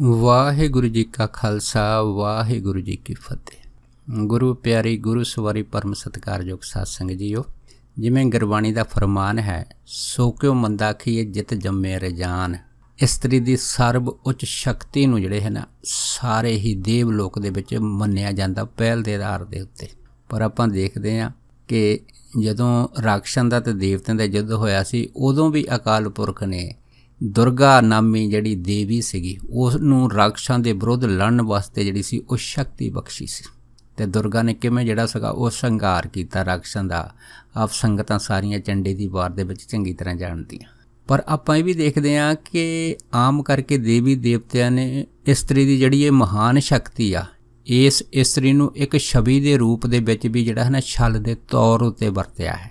ਵਾਹਿਗੁਰੂ ਜੀ ਕਾ ਖਾਲਸਾ ਵਾਹਿਗੁਰੂ ਜੀ ਕੀ ਫਤਿਹ ਗੁਰੂ ਪਿਆਰੀ ਗੁਰੂ ਸਵਾਰੀ ਪਰਮ ਸਤਕਾਰਯੋਗ ਸਾਧ ਸੰਗਤ ਜੀਓ ਜਿਵੇਂ ਗੁਰਬਾਣੀ ਦਾ ਫਰਮਾਨ ਹੈ ਸੋ ਕਿਉ ਮੰਦਾਖੀਏ ਜਿਤ ਜੰਮੇ ਰਜਾਨ ਇਸਤਰੀ ਦੀ ਸਰਬ ਉੱਚ ਸ਼ਕਤੀ ਨੂੰ ਜਿਹੜੇ ਹੈ ਨਾ ਸਾਰੇ ਹੀ ਦੇਵ ਲੋਕ ਦੇ ਵਿੱਚ ਮੰਨਿਆ ਜਾਂਦਾ ਪਹਿਲ ਦੇ ਆਧਾਰ ਦੇ ਉੱਤੇ ਪਰ ਆਪਾਂ ਦੇਖਦੇ ਹਾਂ ਕਿ ਜਦੋਂ ਰਾਖਸ਼ਾਂ ਦਾ ਤੇ ਦੇਵਤਿਆਂ ਦਾ ਯੁੱਧ ਹੋਇਆ ਸੀ ਉਦੋਂ ਵੀ ਅਕਾਲ ਪੁਰਖ ਨੇ ਦੁਰਗਾ ਨਾਮੀ ਜਿਹੜੀ ਦੇਵੀ ਸੀਗੀ ਉਸ ਨੂੰ ਰਾਖਸ਼ਾਂ ਦੇ ਵਿਰੁੱਧ ਲੜਨ ਵਾਸਤੇ ਜਿਹੜੀ ਸੀ ਉਹ ਸ਼ਕਤੀ ਬਖਸ਼ੀ ਸੀ ਤੇ ਦੁਰਗਾ ਨੇ ਕਿਵੇਂ ਜਿਹੜਾ ਸਗਾ ਉਹ ਸੰਘਾਰ ਕੀਤਾ ਰਾਖਸ਼ਾਂ ਦਾ ਆਪ ਸੰਗਤਾਂ ਸਾਰੀਆਂ ਚੰਡੇ ਦੀ ਵਾਰ ਦੇ ਵਿੱਚ ਚੰਗੀ ਤਰ੍ਹਾਂ ਜਾਣਦੀਆਂ ਪਰ ਆਪਾਂ ਇਹ ਵੀ ਦੇਖਦੇ ਹਾਂ ਕਿ ਆਮ ਕਰਕੇ ਦੇਵੀ ਦੇਵਤਿਆਂ ਨੇ ਇਸਤਰੀ ਦੀ ਜਿਹੜੀ ਇਹ ਮਹਾਨ ਸ਼ਕਤੀ ਆ ਇਸ ਇਸਤਰੀ ਨੂੰ ਇੱਕ ਛਵੀ ਦੇ ਰੂਪ ਦੇ ਵਿੱਚ ਵੀ ਜਿਹੜਾ ਹੈ ਨਾ ਛਲ ਦੇ ਤੌਰ ਉਤੇ ਵਰਤਿਆ ਹੈ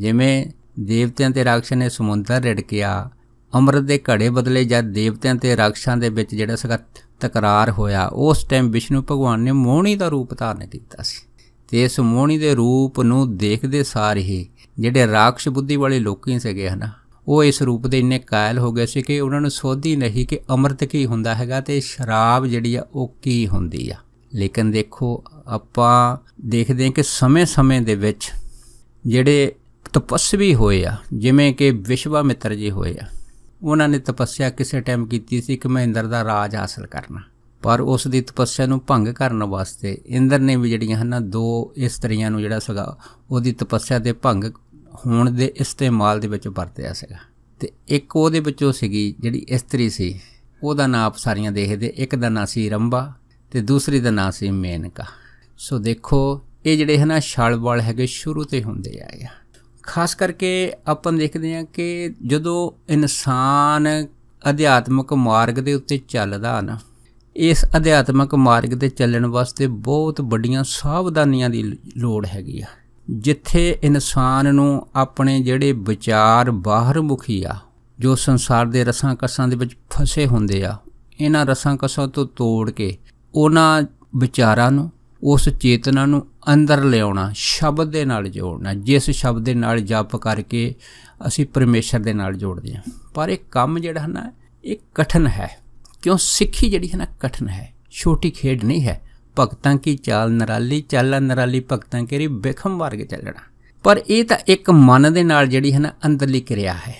ਜਿਵੇਂ ਦੇਵਤਿਆਂ ਤੇ ਰਾਖਸ਼ਾਂ ਨੇ ਸਮੁੰਦਰ ਰੜਕਿਆ ਅੰਮ੍ਰਿਤ ਦੇ ਘੜੇ ਬਦਲੇ ਜਦ ਦੇਵਤਿਆਂ ਤੇ ਰਾਖਸ਼ਾਂ ਦੇ ਵਿੱਚ ਜਿਹੜਾ ਸਗਾ ਤਕਰਾਰ ਹੋਇਆ ਉਸ ਟਾਈਮ ਵਿਸ਼ਨੂੰ ਭਗਵਾਨ ਨੇ ਮੋਹਣੀ ਦਾ ਰੂਪ ਧਾਰਨ ਕੀਤਾ ਸੀ ਤੇ ਇਸ ਮੋਹਣੀ ਦੇ ਰੂਪ ਨੂੰ ਦੇਖਦੇ ਸਾਰ ਹੀ ਜਿਹੜੇ ਰਾਖਸ਼ ਬੁੱਧੀ ਵਾਲੇ ਲੋਕੀ ਸੀਗੇ ਹਨ ਉਹ ਇਸ ਰੂਪ ਦੇ ਇੰਨੇ ਕਾਇਲ ਹੋ ਗਏ ਸੀ ਕਿ ਉਹਨਾਂ ਨੂੰ ਸੋਧੀ ਨਹੀਂ ਕਿ ਅੰਮ੍ਰਿਤ ਕੀ ਹੁੰਦਾ ਹੈਗਾ ਤੇ ਸ਼ਰਾਬ ਜਿਹੜੀ ਆ ਉਹ ਕੀ ਹੁੰਦੀ ਆ ਲੇਕਿਨ ਦੇਖੋ ਆਪਾਂ ਦੇਖਦੇ ਹਾਂ ਕਿ ਸਮੇਂ-ਸਮੇਂ ਦੇ ਵਿੱਚ ਜਿਹੜੇ ਤਪੱਸਵੀ ਹੋਏ ਆ ਜਿਵੇਂ ਕਿ ਵਿਸ਼ਵਾਮਿੱਤਰ ਜੀ ਹੋਏ ਆ ਉਹਨਾਂ ਨੇ ਤਪੱਸਿਆ ਕਿਸੇ ਟਾਈਮ ਕੀਤੀ ਸੀ ਕਿ ਮਹਿੰਦਰ ਦਾ ਰਾਜ ਹਾਸਲ ਕਰਨਾ ਪਰ ਉਸ ਦੀ ਤਪੱਸਿਆ ਨੂੰ ਭੰਗ ਕਰਨ ਵਾਸਤੇ ਇੰਦਰ ਨੇ ਵੀ ਜਿਹੜੀਆਂ ਹਨ ਦੋ ਇਸਤਰੀਆਂ ਨੂੰ ਜਿਹੜਾ ਸੀਗਾ ਉਹਦੀ ਤਪੱਸਿਆ ਦੇ ਭੰਗ ਹੋਣ ਦੇ ਇਸਤੇਮਾਲ ਦੇ ਵਿੱਚ ਵਰਤਿਆ ਸੀਗਾ ਤੇ ਇੱਕ ਉਹਦੇ ਵਿੱਚੋਂ ਸੀਗੀ ਜਿਹੜੀ ਇਸਤਰੀ ਸੀ ਉਹਦਾ ਨਾਮ ਆਪ ਸਾਰੀਆਂ ਦੇਖਦੇ ਇੱਕ ਦਾ ਨਾਂ ਸੀ ਰੰਬਾ ਤੇ ਦੂਸਰੀ ਦਾ ਨਾਂ ਸੀ ਮੇਨਕਾ ਸੋ ਦੇਖੋ ਇਹ ਜਿਹੜੇ ਹਨਾ ਛਲਵਾਲ ਹੈਗੇ ਸ਼ੁਰੂ ਤੇ ਹੁੰਦੇ ਆਏ ਆ ਖਾਸ ਕਰਕੇ ਆਪਾਂ ਦੇਖਦੇ ਹਾਂ ਕਿ ਜਦੋਂ ਇਨਸਾਨ ਅਧਿਆਤਮਕ ਮਾਰਗ ਦੇ ਉੱਤੇ ਚੱਲਦਾ ਨਾ ਇਸ ਅਧਿਆਤਮਕ ਮਾਰਗ ਤੇ ਚੱਲਣ ਵਾਸਤੇ ਬਹੁਤ ਵੱਡੀਆਂ ਸਾਵਧਾਨੀਆਂ ਦੀ ਲੋੜ ਹੈਗੀ ਆ ਜਿੱਥੇ ਇਨਸਾਨ ਨੂੰ ਆਪਣੇ ਜਿਹੜੇ ਵਿਚਾਰ ਬਾਹਰ ਮੁਖੀ ਆ ਜੋ ਸੰਸਾਰ ਦੇ ਰਸਾਂ ਕਸਾਂ ਦੇ ਵਿੱਚ ਫਸੇ ਹੁੰਦੇ ਆ ਇਹਨਾਂ ਰਸਾਂ ਕਸਾਂ ਤੋਂ ਤੋੜ ਕੇ ਉਹਨਾਂ ਵਿਚਾਰਾਂ ਨੂੰ ਉਸ ਚੇਤਨਾ ਨੂੰ ਅੰਦਰ ਲਿਆਉਣਾ ਸ਼ਬਦ ਦੇ ਨਾਲ ਜੋੜਨਾ ਜਿਸ ਸ਼ਬਦ ਦੇ ਨਾਲ ਜਪ ਕਰਕੇ ਅਸੀਂ ਪਰਮੇਸ਼ਰ ਦੇ ਨਾਲ ਜੋੜਦੇ ਹਾਂ ਪਰ ਇਹ ਕੰਮ ਜਿਹੜਾ ਹੈ ਨਾ ਇਹ ਕਠਨ ਹੈ ਕਿਉਂ ਸਿੱਖੀ ਜਿਹੜੀ ਹੈ ਨਾ ਕਠਨ ਹੈ ਛੋਟੀ ਖੇਡ ਨਹੀਂ ਹੈ ਭਗਤਾਂ ਕੀ ਚਾਲ ਨਰਾਲੀ ਚਾਲਾ ਨਰਾਲੀ ਭਗਤਾਂ ਕੇਰੀ ਬਖਮ ਵਰਗ ਚੱਲਣਾ ਪਰ ਇਹ ਤਾਂ ਇੱਕ ਮਨ ਦੇ ਨਾਲ ਜਿਹੜੀ ਹੈ ਨਾ ਅੰਦਰਲੀ ਕਿਰਿਆ ਹੈ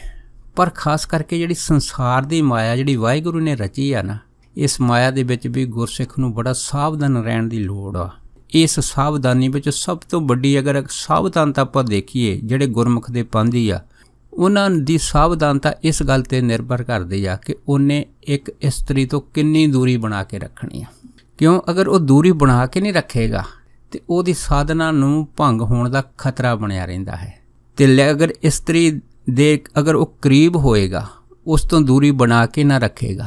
ਪਰ ਖਾਸ ਕਰਕੇ ਜਿਹੜੀ ਸੰਸਾਰ ਦੀ ਮਾਇਆ ਜਿਹੜੀ ਵਾਹਿਗੁਰੂ ਨੇ ਰਚੀ ਆ ਨਾ ਇਸ ਮਾਇਆ ਦੇ ਵਿੱਚ ਵੀ ਗੁਰਸਿੱਖ ਨੂੰ ਬੜਾ ਸਾਵਧਾਨ ਰਹਿਣ ਦੀ ਲੋੜ ਆ ਇਸ ਸਾਵਧਾਨੀ ਵਿੱਚ ਸਭ ਤੋਂ ਵੱਡੀ ਅਗਰ ਸਾਵਧਾਨਤਾ ਆਪਾਂ ਦੇਖੀਏ ਜਿਹੜੇ ਗੁਰਮੁਖ ਦੇ ਪੰਧੀ ਆ ਉਹਨਾਂ ਦੀ ਸਾਵਧਾਨਤਾ ਇਸ ਗੱਲ ਤੇ ਨਿਰਭਰ ਕਰਦੀ ਆ ਕਿ ਉਹਨੇ ਇੱਕ ਇਸਤਰੀ ਤੋਂ ਕਿੰਨੀ ਦੂਰੀ ਬਣਾ ਕੇ ਰੱਖਣੀ ਆ ਕਿਉਂ ਅਗਰ ਉਹ ਦੂਰੀ ਬਣਾ ਕੇ ਨਹੀਂ ਰੱਖੇਗਾ ਤੇ ਉਹਦੀ ਸਾਧਨਾ ਨੂੰ ਭੰਗ ਹੋਣ ਦਾ ਖਤਰਾ ਬਣਿਆ ਰਹਿੰਦਾ ਹੈ ਤੇ ਅਗਰ ਇਸਤਰੀ ਦੇ ਅਗਰ ਉਹ ਕਰੀਬ ਹੋਏਗਾ ਉਸ ਤੋਂ ਦੂਰੀ ਬਣਾ ਕੇ ਨਾ ਰੱਖੇਗਾ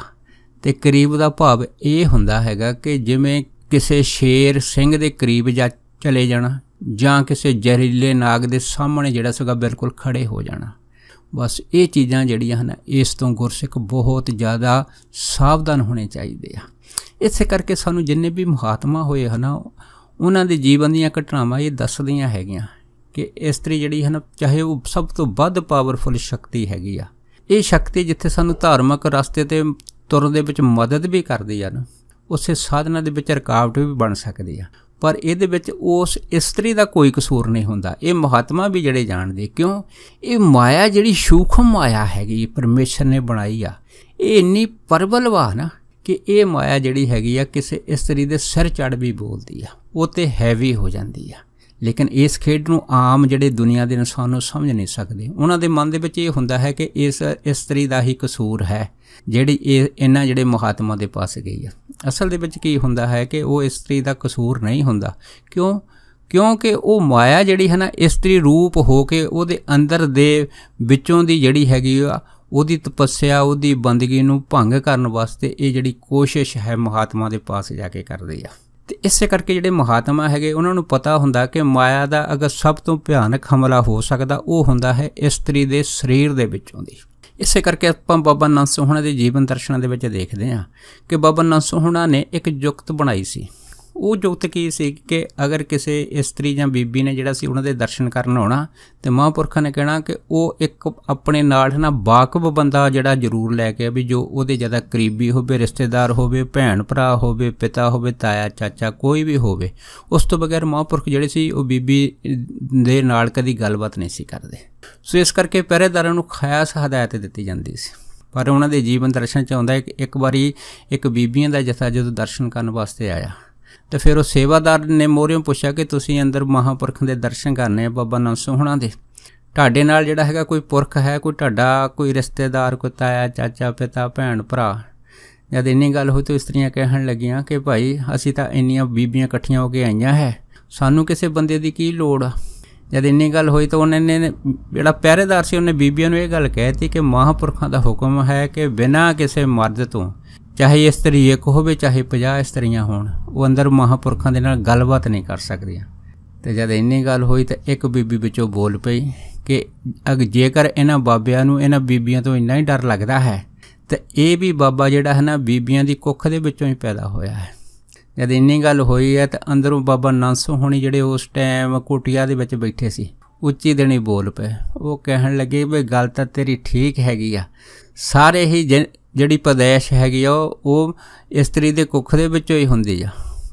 ਤੇ ਕਰੀਬ ਦਾ ਭਾਵ ਇਹ ਹੁੰਦਾ ਹੈਗਾ ਕਿ ਜਿਵੇਂ ਕਿਸੇ ਸ਼ੇਰ ਸਿੰਘ ਦੇ ਕਰੀਬ ਜਾ ਚਲੇ ਜਾਣਾ ਜਾਂ ਕਿਸੇ ਜ਼ਹਿਰੀਲੇ ਨਾਗ ਦੇ ਸਾਹਮਣੇ ਜਿਹੜਾ ਸੀਗਾ ਬਿਲਕੁਲ ਖੜੇ ਹੋ ਜਾਣਾ ਬਸ ਇਹ ਚੀਜ਼ਾਂ ਜਿਹੜੀਆਂ ਹਨ ਇਸ ਤੋਂ ਗੁਰਸਿੱਖ ਬਹੁਤ ਜ਼ਿਆਦਾ ਸਾਵਧਾਨ ਹੋਣੇ ਚਾਹੀਦੇ ਆ ਇਸੇ ਕਰਕੇ ਸਾਨੂੰ ਜਿੰਨੇ ਵੀ ਮਹਾਤਮਾ ਹੋਏ ਹਨ ਉਹਨਾਂ ਦੇ ਜੀਵਨ ਦੀਆਂ ਘਟਨਾਵਾਂ ਇਹ ਦੱਸਦੀਆਂ ਹੈਗੀਆਂ ਕਿ ਇਸਤਰੀ ਜਿਹੜੀ ਹਨ ਚਾਹੇ ਉਹ ਸਭ ਤੋਂ ਵੱਧ ਪਾਵਰਫੁਲ ਸ਼ਕਤੀ ਹੈਗੀ ਆ ਇਹ ਸ਼ਕਤੀ ਜਿੱਥੇ ਸਾਨੂੰ ਧਾਰਮਿਕ ਰਸਤੇ ਤੇ ਤੁਰਨ ਦੇ ਵਿੱਚ ਮਦਦ ਵੀ ਕਰਦੀ ਆ ਨਾ ਉਸੇ ਸਾਧਨਾ ਦੇ ਵਿੱਚ ਰੁਕਾਵਟ ਵੀ ਬਣ ਸਕਦੀ ਆ ਪਰ ਇਹਦੇ ਵਿੱਚ ਉਸ ਇਸਤਰੀ ਦਾ ਕੋਈ ਕਸੂਰ ਨਹੀਂ ਹੁੰਦਾ ਇਹ ਮਹਾਤਮਾ ਵੀ ਜਿਹੜੇ ਜਾਣਦੇ ਕਿਉਂ ਇਹ ਮਾਇਆ ਜਿਹੜੀ ਸੂਖਮ ਮਾਇਆ ਹੈਗੀ ਪਰਮੇਸ਼ਰ ਨੇ ਬਣਾਈ ਆ ਇਹ ਇੰਨੀ ਪਰਵਲਵਾ ਨਾ ਕਿ ਇਹ ਮਾਇਆ ਜਿਹੜੀ ਹੈਗੀ ਆ ਕਿਸੇ ਇਸਤਰੀ ਦੇ ਸਿਰ ਚੜ ਵੀ ਬੋਲਦੀ ਆ ਉਹ ਤੇ ਹੈਵੀ ਹੋ ਜਾਂਦੀ ਆ ਲੇਕਿਨ ਇਸ ਖੇਡ ਨੂੰ ਆਮ ਜਿਹੜੇ ਦੁਨੀਆ ਦੇ ਇਨਸਾਨ ਨੂੰ ਸਮਝ ਨਹੀਂ ਸਕਦੇ ਉਹਨਾਂ ਦੇ ਮਨ ਦੇ ਵਿੱਚ ਇਹ ਹੁੰਦਾ ਹੈ ਕਿ ਇਸ ਇਸਤਰੀ ਦਾ ਹੀ ਕਸੂਰ ਹੈ ਜਿਹੜੀ ਇਹ ਇਹਨਾਂ ਜਿਹੜੇ ਮਹਾਤਮਾ ਦੇ ਪਾਸ ਗਈ ਆ ਅਸਲ ਦੇ ਵਿੱਚ ਕੀ ਹੁੰਦਾ ਹੈ ਕਿ ਉਹ ਇਸਤਰੀ ਦਾ ਕਸੂਰ ਨਹੀਂ ਹੁੰਦਾ ਕਿਉਂ ਕਿਉਂਕਿ ਉਹ ਮਾਇਆ ਜਿਹੜੀ ਹੈ ਨਾ ਇਸਤਰੀ ਰੂਪ ਹੋ ਕੇ ਉਹਦੇ ਅੰਦਰ ਦੇ ਵਿੱਚੋਂ ਦੀ ਜਿਹੜੀ ਹੈਗੀ ਆ ਉਹਦੀ ਤਪੱਸਿਆ ਉਹਦੀ ਬੰਦਗੀ ਨੂੰ ਭੰਗ ਕਰਨ ਵਾਸਤੇ ਇਹ ਜਿਹੜੀ ਕੋਸ਼ਿਸ਼ ਹੈ ਮਹਾਤਮਾ ਦੇ ਪਾਸ ਜਾ ਕੇ ਕਰਦੇ ਆ ਤੇ ਇਸੇ ਕਰਕੇ ਜਿਹੜੇ ਮਹਾਤਮਾ ਹੈਗੇ ਉਹਨਾਂ ਨੂੰ ਪਤਾ ਹੁੰਦਾ ਕਿ ਮਾਇਆ ਦਾ ਅਗਰ ਸਭ ਤੋਂ ਭਿਆਨਕ ਹਮਲਾ ਹੋ ਸਕਦਾ ਉਹ ਹੁੰਦਾ ਹੈ ਇਸਤਰੀ ਦੇ ਸਰੀਰ ਦੇ ਵਿੱਚੋਂ ਦੀ ਇਸੇ ਕਰਕੇ ਆਪਾਂ ਬਾਬਾ ਨਾਨਕ ਸੋਹਣਾ ਦੇ ਜੀਵਨ ਦਰਸ਼ਨਾਂ ਦੇ ਵਿੱਚ ਦੇਖਦੇ ਹਾਂ ਕਿ ਬਾਬਾ ਨਾਨਕ ਸੋਹਣਾ ਨੇ ਇੱਕ ਜੁਗਤ ਬਣਾਈ ਸੀ ਉਹ ਜੋਤ ਕੀ ਸੀ ਕਿ ਅਗਰ ਕਿਸੇ ਇਸਤਰੀ ਜਾਂ ਬੀਬੀ ਨੇ ਜਿਹੜਾ ਸੀ ਉਹਨਾਂ ਦੇ ਦਰਸ਼ਨ ਕਰਨ ਆਉਣਾ ਤੇ ਮਹਾਂਪੁਰਖਾਂ ਨੇ ਕਹਿਣਾ ਕਿ ਉਹ ਇੱਕ ਆਪਣੇ ਨਾਲ ਨਾ ਬਾਕਬ ਬੰਦਾ ਜਿਹੜਾ ਜ਼ਰੂਰ ਲੈ ਕੇ ਵੀ ਜੋ ਉਹਦੇ ਜ਼ਿਆਦਾ ਕਰੀਬੀ ਹੋਵੇ ਰਿਸ਼ਤੇਦਾਰ ਹੋਵੇ ਭੈਣ ਭਰਾ ਹੋਵੇ ਪਿਤਾ ਹੋਵੇ ਤਾਇਆ ਚਾਚਾ ਕੋਈ ਵੀ ਹੋਵੇ ਉਸ ਤੋਂ ਬਗੈਰ ਮਹਾਂਪੁਰਖ ਜਿਹੜੇ ਸੀ ਉਹ ਬੀਬੀ ਦੇ ਨਾਲ ਕਦੀ ਗੱਲਬਾਤ ਨਹੀਂ ਸੀ ਕਰਦੇ ਸੋ ਇਸ ਕਰਕੇ ਪਹਿਰੇਦਾਰਾਂ ਨੂੰ ਖਾਸ ਹਦਾਇਤ ਦਿੱਤੀ ਜਾਂਦੀ ਸੀ ਪਰ ਉਹਨਾਂ ਦੇ ਜੀਵਨ ਦਰਸ਼ਨ ਚ ਆਉਂਦਾ ਇੱਕ ਵਾਰੀ ਇੱਕ ਬੀਬੀਆਂ ਦਾ ਜਥਾ ਜਦੋਂ ਦਰਸ਼ਨ ਕਰਨ ਵਾਸਤੇ ਆਇਆ ਤੇ ਫਿਰ ਉਹ ਸੇਵਾਦਾਰ ਨੇ ਮੋਰਿਓਂ ਪੁੱਛਿਆ ਕਿ ਤੁਸੀਂ ਅੰਦਰ ਮਹਾਪੁਰਖਾਂ ਦੇ ਦਰਸ਼ਨ ਕਰਨੇ ਆ ਬਾਬਾ ਨਵਸੋ ਦੇ ਤੁਹਾਡੇ ਨਾਲ ਜਿਹੜਾ ਹੈਗਾ ਕੋਈ ਪੁਰਖ ਹੈ ਕੋਈ ਤੁਹਾਡਾ ਕੋਈ ਰਿਸ਼ਤੇਦਾਰ ਕੋ ਤਾਇਆ ਚਾਚਾ ਪਿਤਾ ਭੈਣ ਭਰਾ ਜਦ ਇੰਨੀ ਗੱਲ ਹੋਈ ਤਾਂ ਇਸਤਰੀਆਂ ਕਹਿਣ ਲੱਗੀਆਂ ਕਿ ਭਾਈ ਅਸੀਂ ਤਾਂ ਇੰਨੀਆਂ ਬੀਬੀਆਂ ਇਕੱਠੀਆਂ ਹੋ ਕੇ ਆਈਆਂ ਹੈ ਸਾਨੂੰ ਕਿਸੇ ਬੰਦੇ ਦੀ ਕੀ ਲੋੜ ਆ ਜਦ ਇੰਨੀ ਗੱਲ ਹੋਈ ਤਾਂ ਉਹਨਾਂ ਨੇ ਜਿਹੜਾ ਪਹਿਰੇਦਾਰ ਸੀ ਉਹਨੇ ਬੀਬੀਆਂ ਨੂੰ ਇਹ ਗੱਲ ਕਹਿਤੀ ਕਿ ਮਹਾਪੁਰਖਾਂ ਦਾ ਹੁਕਮ ਹੈ ਕਿ ਬਿਨਾਂ ਕਿਸੇ ਮਰਦ ਤੋਂ ਚਾਹੇ ਇਸਤਰੀ ਇੱਕ ਹੋਵੇ ਚਾਹੇ 50 ਇਸਤਰੀਆਂ ਹੋਣ ਉਹ ਅੰਦਰ ਮਹਾਪੁਰਖਾਂ ਦੇ ਨਾਲ ਗੱਲਬਾਤ ਨਹੀਂ ਕਰ ਸਕਦੀਆਂ ਤੇ ਜਦ ਇੰਨੀ ਗੱਲ ਹੋਈ ਤਾਂ ਇੱਕ ਬੀਬੀ ਵਿੱਚੋਂ ਬੋਲ ਪਈ ਕਿ ਅਗ ਜੇਕਰ ਇਹਨਾਂ ਬਾਬਿਆਂ ਨੂੰ ਇਹਨਾਂ ਬੀਬੀਆਂ ਤੋਂ ਇੰਨਾ ਹੀ ਡਰ ਲੱਗਦਾ ਹੈ ਤੇ ਇਹ ਵੀ ਬਾਬਾ ਜਿਹੜਾ ਹੈ ਨਾ ਬੀਬੀਆਂ ਦੀ ਕੁੱਖ ਦੇ ਵਿੱਚੋਂ ਹੀ ਪੈਦਾ ਹੋਇਆ ਹੈ ਜਦ ਇੰਨੀ ਗੱਲ ਹੋਈ ਹੈ ਤਾਂ ਅੰਦਰੋਂ ਬਾਬਾ ਨੰਸ ਹੋਣੀ ਜਿਹੜੇ ਉਸ ਟਾਈਮ ਕੋਟਿਆ ਦੇ ਵਿੱਚ ਬੈਠੇ ਸੀ ਉੱਚੀ ਦੇਣੀ ਬੋਲ ਪਏ ਉਹ ਕਹਿਣ ਲੱਗੇ ਵੀ ਗੱਲ ਤਾਂ ਤੇਰੀ ਠੀਕ ਹੈਗੀ ਆ ਸਾਰੇ ਹੀ ਜਿਹੜੀ ਪ੍ਰਦੇਸ਼ ਹੈਗੀ ਆ ਉਹ ਇਸਤਰੀ ਦੇ ਕੁੱਖ ਦੇ ਵਿੱਚੋਂ ਹੀ ਹੁੰਦੀ ਆ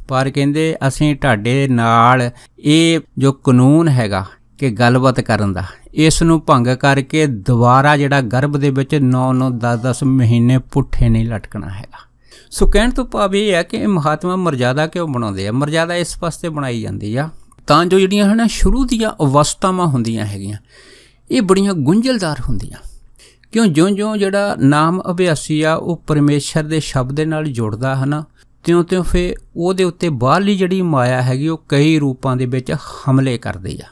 ਪਰ ਕਹਿੰਦੇ ਅਸੀਂ ਢਾਡੇ ਨਾਲ ਇਹ ਜੋ ਕਾਨੂੰਨ ਹੈਗਾ ਕਿ ਗੱਲਬਾਤ ਕਰਨ ਦਾ ਇਸ ਨੂੰ ਭੰਗ ਕਰਕੇ ਦੁਬਾਰਾ ਜਿਹੜਾ ਗਰਭ ਦੇ ਵਿੱਚ 9-9 10-10 ਮਹੀਨੇ ਪੁੱਠੇ ਨਹੀਂ ਲਟਕਣਾ ਹੈਗਾ ਸੋ ਕਹਿਣ ਤੋਂ ਭਾਵ ਇਹ ਹੈ ਕਿ ਇਹ ਮਹਾਤਮਾ ਮਰਜ਼ਾਦਾ ਕਿਉਂ ਬਣਾਉਂਦੇ ਆ ਮਰਜ਼ਾਦਾ ਇਸ ਵਾਸਤੇ ਬਣਾਈ ਜਾਂਦੀ ਆ ਤਾਂ ਜੋ ਜਿਹੜੀਆਂ ਹਨ ਸ਼ੁਰੂ ਦੀਆਂ ਅਵਸਥਾਵਾਂ ਹੁੰਦੀਆਂ ਹੈਗੀਆਂ ਇਹ ਬੜੀਆਂ ਗੁੰਝਲਦਾਰ ਹੁੰਦੀਆਂ ਕਿਉਂ ਜਿਉਂ-ਜਿਉਂ ਜਿਹੜਾ ਨਾਮ ਅਭਿਆਸੀ ਆ ਉਹ ਪਰਮੇਸ਼ਰ ਦੇ ਸ਼ਬਦ ਦੇ ਨਾਲ ਜੁੜਦਾ ਹਨਾ ਤਿਉਂ-ਤਿਉਂ ਫੇ ਉਹਦੇ ਉੱਤੇ ਬਾਹਰਲੀ ਜਿਹੜੀ ਮਾਇਆ ਹੈਗੀ ਉਹ ਕਈ ਰੂਪਾਂ ਦੇ ਵਿੱਚ ਹਮਲੇ ਕਰਦੀ ਆ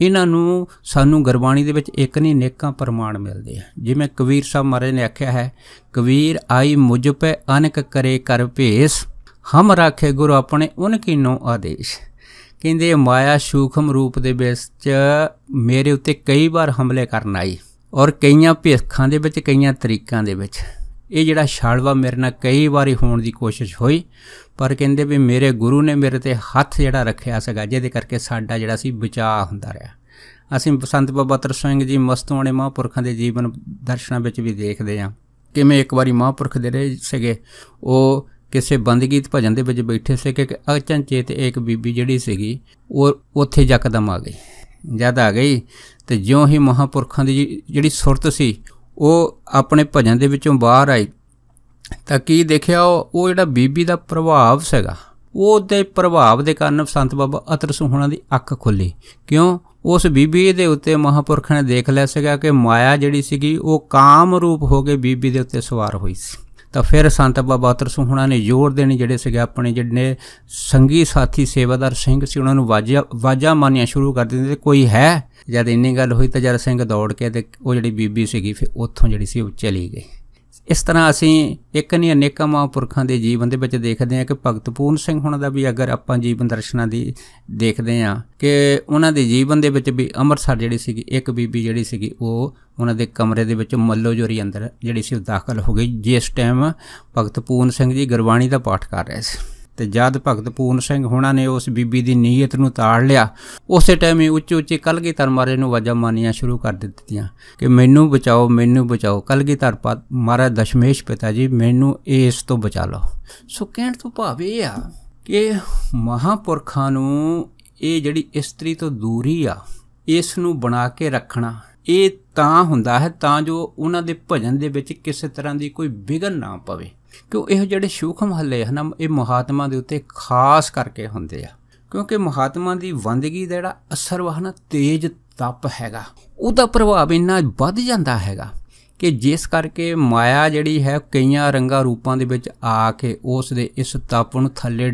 ਇਹਨਾਂ ਨੂੰ ਸਾਨੂੰ ਗੁਰਬਾਣੀ ਦੇ ਵਿੱਚ ਇੱਕ ਨਹੀਂ ਨੇਕਾਂ ਪ੍ਰਮਾਣ ਮਿਲਦੇ ਆ ਜਿਵੇਂ ਕਬੀਰ ਸਾਹਿਬ ਮਹਾਰਾਜ ਨੇ ਆਖਿਆ ਹੈ ਕਬੀਰ ਆਈ ਮੁਝ ਪੈ ਅਨਕ ਕਰੇ ਕਰ ਭੇਸ ਹਮ ਰਾਖੇ ਗੁਰੂ ਆਪਣੇ ਉਨ ਨੋ ਆਦੇਸ਼ ਕਹਿੰਦੇ ਮਾਇਆ ਸੂਖਮ ਰੂਪ ਦੇ ਵਿੱਚ ਮੇਰੇ ਉੱਤੇ ਕਈ ਵਾਰ ਹਮਲੇ ਕਰਨ ਆਈ ਔਰ ਕਈਆਂ ਭੇਖਾਂ ਦੇ ਵਿੱਚ ਕਈਆਂ ਤਰੀਕਾਂ ਦੇ ਵਿੱਚ ਇਹ ਜਿਹੜਾ ਛਾਲਵਾ ਮੇਰੇ ਨਾਲ ਕਈ ਵਾਰੀ ਹੋਣ ਦੀ ਕੋਸ਼ਿਸ਼ ਹੋਈ ਪਰ ਕਹਿੰਦੇ ਵੀ ਮੇਰੇ ਗੁਰੂ ਨੇ ਮੇਰੇ ਤੇ ਹੱਥ ਜਿਹੜਾ ਰੱਖਿਆ ਸੀਗਾ ਜਿਹਦੇ ਕਰਕੇ ਸਾਡਾ ਜਿਹੜਾ ਸੀ ਬਚਾਅ ਹੁੰਦਾ ਰਿਹਾ ਅਸੀਂ ਬਸੰਤ ਬਾਬਾ ਤਰ ਸਿੰਘ ਜੀ ਮਸਤੂਆਣੇ ਮਹਾਂਪੁਰਖਾਂ ਦੇ ਜੀਵਨ ਦਰਸ਼ਨਾਂ ਵਿੱਚ ਵੀ ਦੇਖਦੇ ਹਾਂ ਕਿਵੇਂ ਇੱਕ ਵਾਰੀ ਮਹਾਂਪੁਰਖ ਦੇ ਰਹੇ ਸੀਗੇ ਉਹ ਕਿਸੇ ਬੰਦਗੀਤ ਭਜਨ ਦੇ ਵਿੱਚ ਬੈਠੇ ਸੀ ਕਿ ਅਚਨਚੇਤ ਇੱਕ ਬੀਬੀ ਜਿਹੜੀ ਸੀਗੀ ਉਹ ਉੱਥੇ ਜਕਦਮ ਆ ਗਈ ਜਦ ਆ ਗਈ ਤੇ ਜਿਉਂ ਹੀ ਮਹਾਪੁਰਖਾਂ ਦੀ ਜਿਹੜੀ ਸੁਰਤ ਸੀ ਉਹ ਆਪਣੇ ਭਜਨ ਦੇ ਵਿੱਚੋਂ ਬਾਹਰ ਆਈ ਤਾਂ ਕੀ ਦੇਖਿਆ ਉਹ ਜਿਹੜਾ ਬੀਬੀ ਦਾ ਪ੍ਰਭਾਵ ਸੀਗਾ ਉਹਦੇ ਪ੍ਰਭਾਵ ਦੇ ਕਾਰਨ ਸੰਤ ਬਾਬਾ ਅਤਰਸੂ ਸੁਹਣਾ ਦੀ ਅੱਖ ਖੁੱਲੀ ਕਿਉਂ ਉਸ ਬੀਬੀ ਦੇ ਉੱਤੇ ਮਹਾਪੁਰਖ ਨੇ ਦੇਖ ਲਿਆ ਸੀਗਾ ਕਿ ਮਾਇਆ ਜਿਹੜੀ ਸੀਗੀ ਉਹ ਕਾਮ ਰੂਪ ਹੋ ਕੇ ਬੀਬੀ ਦੇ ਉੱਤੇ ਸਵਾਰ ਹੋਈ ਸੀ ਤਾਂ ਫਿਰ ਸੰਤ ਬਾਬਾ ਬਹਾਦਰ ਸਿੰਘ ਹੁਣਾਂ ਨੇ ਜ਼ੋਰ ਦੇਣੀ ਜਿਹੜੇ ਸੀਗੇ ਆਪਣੇ ਜਿਹੜੇ ਸੰਗੀ ਸਾਥੀ ਸੇਵਾਦਾਰ ਸਿੰਘ ਸੀ ਉਹਨਾਂ ਨੂੰ ਵਾਜਾ ਵਾਜਾ ਮਾਨੀਆਂ ਸ਼ੁਰੂ ਕਰ ਦਿੰਦੇ ਤੇ ਕੋਈ ਹੈ ਜਦ ਇੰਨੀ ਗੱਲ ਹੋਈ ਤਾਂ ਜਰ ਸਿੰਘ ਦੌੜ ਕੇ ਤੇ ਉਹ ਜਿਹੜੀ ਬੀਬੀ ਸੀਗੀ ਫਿਰ ਉੱਥੋਂ ਜਿਹੜੀ ਸੀ ਉਹ ਚਲੀ ਗਈ ਇਸ ਤਰ੍ਹਾਂ ਅਸੀਂ ਇੱਕ ਨਹੀਂ ਅਨੇਕਾਂ ਮਹਾਂਪੁਰਖਾਂ ਦੇ ਜੀਵਨ ਦੇ ਵਿੱਚ ਦੇਖਦੇ ਹਾਂ ਕਿ ਭਗਤ ਪੂਰਨ ਸਿੰਘ ਹੁਣਾਂ ਦਾ ਵੀ ਅਗਰ ਆਪਾਂ ਜੀਵਨ ਦਰਸ਼ਨਾਂ ਦੀ ਦੇਖਦੇ ਹਾਂ ਕਿ ਉਹਨਾਂ ਦੇ ਜੀਵਨ ਦੇ ਵਿੱਚ ਵੀ ਅੰਮ੍ਰਿਤਸਰ ਜਿਹੜੀ ਸੀਗੀ ਇੱਕ ਬੀਬੀ ਜਿਹੜੀ ਸੀਗੀ ਉਹ ਉਹਨਾਂ ਦੇ ਕਮਰੇ ਦੇ ਵਿੱਚ ਮੱਲੋ ਜੋਰੀ ਅੰਦਰ ਜਿਹੜੀ ਸੀ ਉਹ ਦਾਖਲ ਹੋ ਗਈ ਜਿਸ ਟਾਈਮ ਭਗਤ ਪੂਰਨ ਸਿੰਘ ਜੀ ਗੁਰਬਾਣੀ ਦਾ ਪਾਠ ਕਰ ਰਹੇ ਸੀ ਤੇ ਜਦ ਭਗਤ ਪੂਰਨ ਸਿੰਘ ਹੁਣਾਂ ਨੇ ਉਸ ਬੀਬੀ ਦੀ ਨੀਅਤ ਨੂੰ ਤਾੜ ਲਿਆ ਉਸੇ ਟਾਈਮ ਹੀ ਉੱਚੇ ਉੱਚੇ ਕਲਗੀ ਧਰ ਮਾਰੇ ਨੂੰ ਵਾਜਾ ਮਾਨੀਆਂ ਸ਼ੁਰੂ ਕਰ ਦਿੱਤੀਆਂ ਕਿ ਮੈਨੂੰ ਬਚਾਓ ਮੈਨੂੰ ਬਚਾਓ ਕਲਗੀ ਧਰ ਦਸ਼ਮੇਸ਼ ਪਿਤਾ ਜੀ ਮੈਨੂੰ ਇਸ ਤੋਂ ਬਚਾ ਲਓ ਸੋ ਕਹਿਣ ਤੋਂ ਭਾਵ ਇਹ ਆ ਕਿ ਮਹਾਪੁਰਖਾਂ ਨੂੰ ਇਹ ਜਿਹੜੀ ਇਸਤਰੀ ਤੋਂ ਦੂਰੀ ਆ ਇਸ ਨੂੰ ਬਣਾ ਕੇ ਰੱਖਣਾ ਇਹ ਤਾਂ ਹੁੰਦਾ ਹੈ ਤਾਂ ਜੋ ਉਹਨਾਂ ਦੇ ਭਜਨ ਦੇ ਵਿੱਚ ਕਿਸੇ ਤਰ੍ਹਾਂ ਦੀ ਕੋਈ ਵਿਗਨ ਨਾ ਪਵੇ ਕਿ ਇਹ ਜਿਹੜੇ ਸ਼ੂਖਮ ਹੱਲੇ ਹਨ ਇਹ ਮਹਾਤਮਾ ਦੇ ਉੱਤੇ ਖਾਸ ਕਰਕੇ ਹੁੰਦੇ ਆ ਕਿਉਂਕਿ ਮਹਾਤਮਾ ਦੀ ਵੰਦਗੀ ਦਾ ਜਿਹੜਾ ਅਸਰ ਵਹਨ ਤੇਜ ਤਪ ਹੈਗਾ ਉਹਦਾ ਪ੍ਰਭਾਵ ਇੰਨਾ ਵੱਧ ਜਾਂਦਾ ਹੈਗਾ ਕਿ ਜਿਸ ਕਰਕੇ ਮਾਇਆ ਜਿਹੜੀ ਹੈ ਕਈਆਂ ਰੰਗਾ ਰੂਪਾਂ ਦੇ ਵਿੱਚ ਆ ਕੇ ਉਸ ਦੇ ਇਸ ਤਪ ਨੂੰ ਥੱਲੇ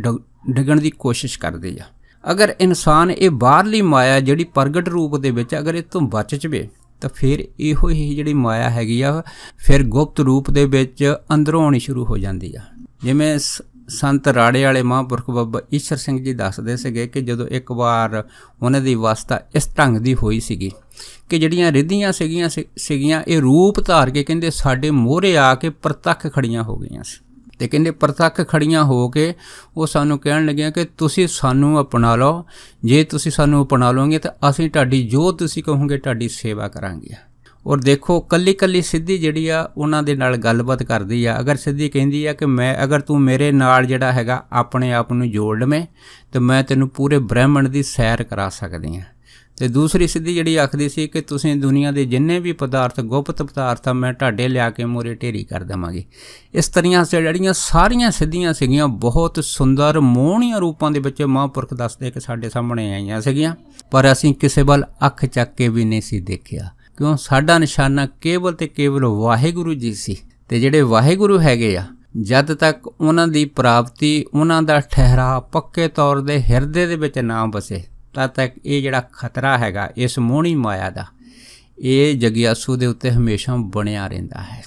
ਡਿੱਗਣ ਦੀ ਕੋਸ਼ਿਸ਼ ਕਰਦੀ ਆ ਅਗਰ ਇਨਸਾਨ ਇਹ ਬਾਹਰਲੀ ਮਾਇਆ ਜਿਹੜੀ ਪ੍ਰਗਟ ਰੂਪ ਦੇ ਵਿੱਚ ਅਗਰ ਇਹ ਤੋਂ ਬਚ ਜਵੇ ਤਾਂ ਫਿਰ ਇਹੋ ਹੀ ਜਿਹੜੀ ਮਾਇਆ ਹੈਗੀ ਆ ਫਿਰ ਗੁਪਤ ਰੂਪ ਦੇ ਵਿੱਚ ਅੰਦਰੋਂ ਆਉਣੀ ਸ਼ੁਰੂ ਹੋ ਜਾਂਦੀ ਆ ਜਿਵੇਂ ਸੰਤ ਰਾੜੇ ਵਾਲੇ ਮਹਾਂਪੁਰਖ ਬਾਬਾ ਈਸ਼ਰ ਸਿੰਘ ਜੀ ਦੱਸਦੇ ਸੀਗੇ ਕਿ ਜਦੋਂ ਇੱਕ ਵਾਰ ਉਹਨਾਂ ਦੀ ਵਸਤਾ ਇਸ ਢੰਗ ਦੀ ਹੋਈ ਸੀਗੀ ਕਿ ਜਿਹੜੀਆਂ ਰਿੱਧੀਆਂ ਸੀਗੀਆਂ ਸੀਗੀਆਂ ਇਹ ਰੂਪ ਧਾਰ ਕੇ ਕਹਿੰਦੇ ਸਾਡੇ ਮੋਹਰੇ ਆ ਕੇ ਪ੍ਰਤੱਖ ਖੜੀਆਂ ਹੋ ਗਈਆਂ ਸੀ ਤੇ ਕਹਿੰਦੇ ਪ੍ਰਤੱਖ ਖੜੀਆਂ ਹੋ ਕੇ ਉਹ ਸਾਨੂੰ ਕਹਿਣ ਲੱਗੇ ਕਿ ਤੁਸੀਂ ਸਾਨੂੰ ਅਪਣਾ ਲਓ ਜੇ ਤੁਸੀਂ ਸਾਨੂੰ ਅਪਣਾ ਲਓਗੇ ਤਾਂ ਅਸੀਂ ਤੁਹਾਡੀ ਜੋ ਤੁਸੀਂ ਕਹੋਗੇ ਤੁਹਾਡੀ ਸੇਵਾ ਕਰਾਂਗੇ ਔਰ ਦੇਖੋ ਕੱਲੀ ਕੱਲੀ ਸਿੱਧੀ ਜਿਹੜੀ ਆ ਉਹਨਾਂ ਦੇ ਨਾਲ ਗੱਲਬਾਤ ਕਰਦੀ ਆ ਅਗਰ ਸਿੱਧੀ ਕਹਿੰਦੀ ਆ ਕਿ ਮੈਂ ਅਗਰ ਤੂੰ ਮੇਰੇ ਨਾਲ ਜਿਹੜਾ ਹੈਗਾ ਆਪਣੇ ਆਪ ਨੂੰ ਜੋੜ ਲਵੇਂ ਤੇ ਮੈਂ ਤੈਨੂੰ ਪੂਰੇ ਬ੍ਰਹਿਮੰਡ ਦੀ ਸੈਰ ਕਰਾ ਸਕਦੀ ਆ ਤੇ ਦੂਸਰੀ ਸਿੱਧੀ ਜਿਹੜੀ ਆਖਦੀ ਸੀ ਕਿ ਤੁਸੀਂ ਦੁਨੀਆ ਦੇ ਜਿੰਨੇ ਵੀ ਪਦਾਰਥ ਗੁਪਤ ਪਦਾਰਥ ਆ ਮੈਂ ਢਾਡੇ ਲਿਆ ਕੇ ਮੋਰੇ ਢੇਰੀ ਕਰ ਦਵਾਂਗੀ ਇਸ ਤਰ੍ਹਾਂ ਜਿਹੜੀਆਂ ਸਾਰੀਆਂ ਸਿੱਧੀਆਂ ਸੀਗੀਆਂ ਬਹੁਤ ਸੁੰਦਰ ਮੋਹਣੀਆਂ ਰੂਪਾਂ ਦੇ ਵਿੱਚ ਮਹਾਂਪੁਰਖ ਦੱਸਦੇ ਕਿ ਸਾਡੇ ਸਾਹਮਣੇ ਆਈਆਂ ਸੀਗੀਆਂ ਪਰ ਅਸੀਂ ਕਿਸੇ ਵੱਲ ਅੱਖ ਚੱਕ ਕੇ ਵੀ ਨਹੀਂ ਸੀ ਦੇਖਿਆ ਕਿਉਂ ਸਾਡਾ ਨਿਸ਼ਾਨਾ ਕੇਵਲ ਤੇ ਕੇਵਲ ਵਾਹਿਗੁਰੂ ਜੀ ਸੀ ਤੇ ਜਿਹੜੇ ਵਾਹਿਗੁਰੂ ਹੈਗੇ ਆ ਜਦ ਤੱਕ ਉਹਨਾਂ ਦੀ ਪ੍ਰਾਪਤੀ ਉਹਨਾਂ ਦਾ ਠਹਿਰਾ ਪੱਕੇ ਤੌਰ ਦੇ ਹਿਰਦੇ ਦੇ ਵਿੱਚ ਨਾ ਬਸੇ ਤਦ ਤੱਕ ਇਹ ਜਿਹੜਾ ਖਤਰਾ ਹੈਗਾ ਇਸ ਮੋਹਣੀ ਮਾਇਆ ਦਾ ਇਹ ਜਗਿਆਸੂ ਦੇ ਉੱਤੇ ਹਮੇਸ਼ਾ ਬਣਿਆ ਰਹਿੰਦਾ ਹੈ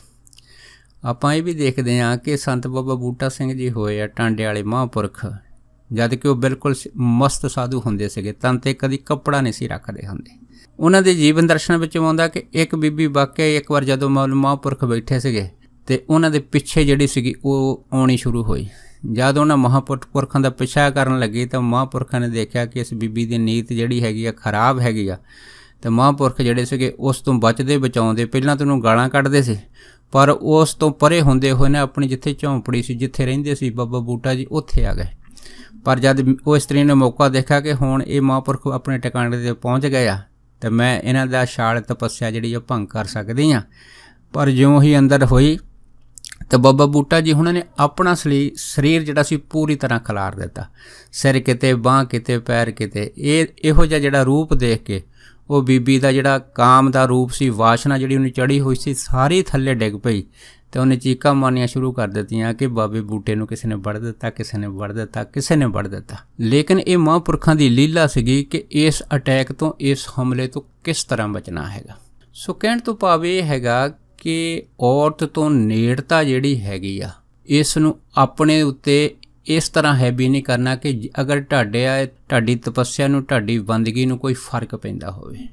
ਆਪਾਂ ਇਹ ਵੀ ਦੇਖਦੇ ਹਾਂ ਕਿ ਸੰਤ ਬਾਬਾ ਬੂਟਾ ਸਿੰਘ ਜੀ ਹੋਏ ਆ ਟਾਂਡੇ ਵਾਲੇ ਮਹਾਂਪੁਰਖ ਜਦ ਕਿ ਉਹ ਬਿਲਕੁਲ ਮਸਤ ਸਾਧੂ ਹੁੰਦੇ ਸੀਗੇ ਤਾਂ ਤੇ ਕਦੀ ਕੱਪੜਾ ਨਹੀਂ ਸੀ ਰੱਖਦੇ ਹੁੰਦੇ ਉਹਨਾਂ ਦੇ ਜੀਵਨ ਦਰਸ਼ਨ ਵਿੱਚ ਆਉਂਦਾ ਕਿ ਇੱਕ ਬੀਬੀ ਵਾਕਿਆ ਇੱਕ ਵਾਰ ਜਦੋਂ ਮਹਾਂਪੁਰਖ ਬੈਠੇ ਸੀਗੇ ਤੇ ਉਹਨਾਂ ਦੇ ਪਿੱਛੇ ਜਿਹੜੀ ਸੀਗੀ ਉਹ ਆਉਣੀ ਸ਼ੁਰੂ ਹੋਈ ਜਦ ਉਹਨਾਂ ਮਹਾਪੁਰਖਾਂ ਦਾ ਪਿਛਾ ਕਰਨ ਲੱਗੇ ਤਾਂ ਮਹਾਪੁਰਖਾਂ ਨੇ ਦੇਖਿਆ ਕਿ ਇਸ ਬੀਬੀ ਦੀ ਨੀਤ ਜਿਹੜੀ ਹੈਗੀ ਆ ਖਰਾਬ ਹੈਗੀ ਆ ਤੇ ਮਹਾਪੁਰਖ ਜਿਹੜੇ ਸੀਗੇ ਉਸ ਤੋਂ ਬਚਦੇ ਬਚਾਉਂਦੇ ਪਹਿਲਾਂ ਤਾਂ ਉਹਨੂੰ ਗਾਲਾਂ ਕੱਢਦੇ ਸੀ ਪਰ ਉਸ ਤੋਂ ਪਰੇ ਹੁੰਦੇ ਹੋਏ ਨੇ ਆਪਣੀ ਜਿੱਥੇ ਝੌਂਪੜੀ ਸੀ ਜਿੱਥੇ ਰਹਿੰਦੇ ਸੀ ਬਾਬਾ ਬੂਟਾ ਜੀ ਉੱਥੇ ਆ ਗਏ ਪਰ ਜਦ ਉਹ ਇਸਤਰੀ ਨੇ ਮੌਕਾ ਦੇਖਿਆ ਕਿ ਹੁਣ ਇਹ ਮਹਾਪੁਰਖ ਆਪਣੇ ਟਿਕਾਣੇ ਤੇ ਪਹੁੰਚ ਗਏ ਆ ਤੇ ਮੈਂ ਇਹਨਾਂ ਦਾ ਛਾਲ ਤਪੱਸਿਆ ਜਿਹੜੀ ਉਹ ਭੰਗ ਕਰ ਸਕਦੀ ਆ ਪਰ ਜਿਉਂ ਹੀ ਅੰਦਰ ਹੋਈ ਤਾਂ ਬਾਬਾ ਬੂਟਾ ਜੀ ਉਹਨਾਂ ਨੇ ਆਪਣਾ ਸਰੀਰ ਜਿਹੜਾ ਸੀ ਪੂਰੀ ਤਰ੍ਹਾਂ ਖਲਾਰ ਦਿੱਤਾ ਸਿਰ ਕਿਤੇ ਬਾਹ ਕਿਤੇ ਪੈਰ ਕਿਤੇ ਇਹ ਇਹੋ ਜਿਹਾ ਜਿਹੜਾ ਰੂਪ ਦੇਖ ਕੇ ਉਹ ਬੀਬੀ ਦਾ ਜਿਹੜਾ ਕਾਮ ਦਾ ਰੂਪ ਸੀ ਵਾਸ਼ਨਾ ਜਿਹੜੀ ਉਹਨੂੰ ਚੜੀ ਹੋਈ ਸੀ ਸਾਰੀ ਥੱਲੇ ਡਿੱਗ ਪਈ ਤੇ ਉਹਨੇ ਚੀਕਾਂ ਮਾਰਨੀਆਂ ਸ਼ੁਰੂ ਕਰ ਦਿੱਤੀਆਂ ਕਿ ਬਾਬੇ ਬੂਟੇ ਨੂੰ ਕਿਸੇ ਨੇ ਵੜ ਦਿੱਤਾ ਕਿਸੇ ਨੇ ਵੜ ਦਿੱਤਾ ਕਿਸੇ ਨੇ ਵੜ ਦਿੱਤਾ ਲੇਕਿਨ ਇਹ ਮਹਾਂਪੁਰਖਾਂ ਦੀ ਲੀਲਾ ਸੀਗੀ ਕਿ ਇਸ ਅਟੈਕ ਤੋਂ ਇਸ ਹਮਲੇ ਤੋਂ ਕਿਸ ਤਰ੍ਹਾਂ ਬਚਣਾ ਹੈਗਾ ਸੋ ਕਹਿਣ ਤੋਂ ਭਾਵ ਇਹ ਹੈਗਾ ਕਿ ਔਰਤ ਤੋਂ ਨੇੜਤਾ ਜਿਹੜੀ ਹੈਗੀ ਆ ਇਸ ਨੂੰ ਆਪਣੇ ਉੱਤੇ ਇਸ ਤਰ੍ਹਾਂ ਹੈਵੀ ਨਹੀਂ ਕਰਨਾ ਕਿ ਅਗਰ ਢਾਡੇ ਆ ਢਾਡੀ ਤਪੱਸਿਆ ਨੂੰ ਢਾਡੀ ਬੰਦਗੀ ਨੂੰ ਕੋਈ ਫਰਕ ਪੈਂਦਾ ਹੋਵੇ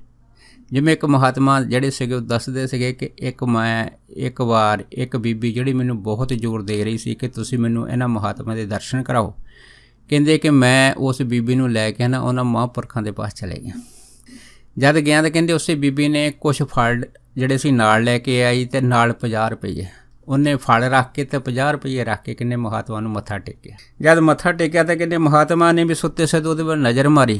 ਜਿਵੇਂ ਇੱਕ ਮਹਾਤਮਾ ਜਿਹੜੇ ਸੀਗੇ ਉਹ ਦੱਸਦੇ ਸੀਗੇ ਕਿ ਇੱਕ ਮੈਂ ਇੱਕ ਵਾਰ ਇੱਕ ਬੀਬੀ ਜਿਹੜੀ ਮੈਨੂੰ ਬਹੁਤ ਜ਼ੋਰ ਦੇ ਰਹੀ ਸੀ ਕਿ ਤੁਸੀਂ ਮੈਨੂੰ ਇਹਨਾਂ ਮਹਾਤਮਾ ਦੇ ਦਰਸ਼ਨ ਕਰਾਓ ਕਹਿੰਦੇ ਕਿ ਮੈਂ ਉਸ ਬੀਬੀ ਨੂੰ ਲੈ ਕੇ ਨਾ ਉਹਨਾਂ ਮਹਾਂਪੁਰਖਾਂ ਦੇ ਪਾਸ ਚਲੇ ਗਿਆ ਜਦ ਗਿਆ ਤਾਂ ਕਹਿੰਦੇ ਉਸੇ ਬੀਬੀ ਨੇ ਕੁਝ ਫਲ ਜਿਹੜੇ ਅਸੀਂ ਨਾਲ ਲੈ ਕੇ ਆਈ ਤੇ ਨਾਲ 50 ਰੁਪਏ ਉਹਨੇ ਫਲ ਰੱਖ ਕੇ ਤੇ 50 ਰੁਪਏ ਰੱਖ ਕੇ ਕਿੰਨੇ ਮਹਾਤਮਾ ਨੂੰ ਮੱਥਾ ਟੇਕਿਆ ਜਦ ਮੱਥਾ ਟੇਕਿਆ ਤਾਂ ਕਿੰਨੇ ਮਹਾਤਮਾ ਨੇ ਵੀ ਸੁੱਤੇ ਸਦ ਉਹਦੇ ਵੱਲ ਨਜ਼ਰ ਮਾਰੀ